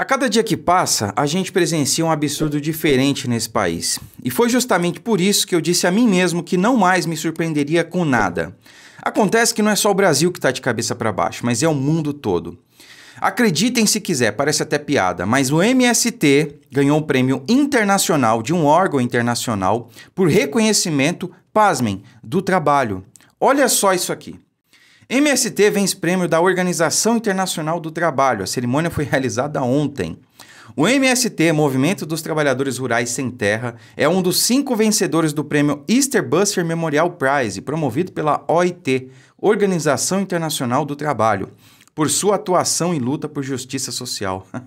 A cada dia que passa, a gente presencia um absurdo diferente nesse país. E foi justamente por isso que eu disse a mim mesmo que não mais me surpreenderia com nada. Acontece que não é só o Brasil que está de cabeça para baixo, mas é o mundo todo. Acreditem se quiser, parece até piada, mas o MST ganhou um prêmio internacional de um órgão internacional por reconhecimento, pasmem, do trabalho. Olha só isso aqui. MST vence prêmio da Organização Internacional do Trabalho. A cerimônia foi realizada ontem. O MST, Movimento dos Trabalhadores Rurais Sem Terra, é um dos cinco vencedores do prêmio Easter Buster Memorial Prize, promovido pela OIT, Organização Internacional do Trabalho, por sua atuação e luta por justiça social.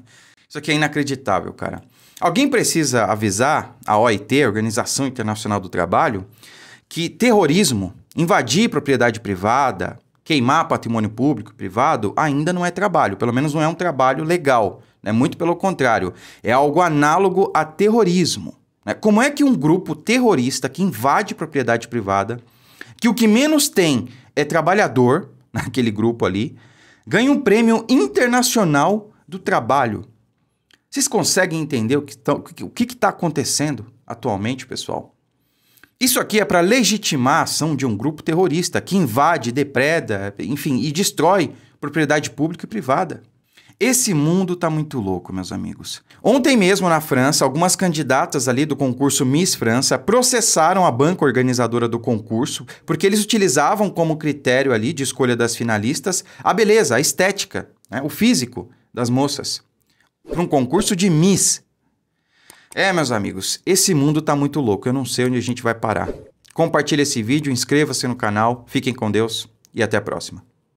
Isso aqui é inacreditável, cara. Alguém precisa avisar a OIT, Organização Internacional do Trabalho, que terrorismo, invadir propriedade privada, queimar patrimônio público, privado, ainda não é trabalho, pelo menos não é um trabalho legal. Né? Muito pelo contrário, é algo análogo a terrorismo. Né? Como é que um grupo terrorista que invade propriedade privada, que o que menos tem é trabalhador, naquele grupo ali, ganha um prêmio internacional do trabalho? Vocês conseguem entender o que está acontecendo atualmente, pessoal? Isso aqui é para legitimar a ação de um grupo terrorista que invade, depreda, enfim, e destrói propriedade pública e privada. Esse mundo tá muito louco, meus amigos. Ontem mesmo na França, algumas candidatas ali do concurso Miss França processaram a banca organizadora do concurso, porque eles utilizavam como critério ali de escolha das finalistas a beleza, a estética, né, o físico das moças. Para um concurso de Miss é, meus amigos, esse mundo tá muito louco, eu não sei onde a gente vai parar. Compartilhe esse vídeo, inscreva-se no canal, fiquem com Deus e até a próxima.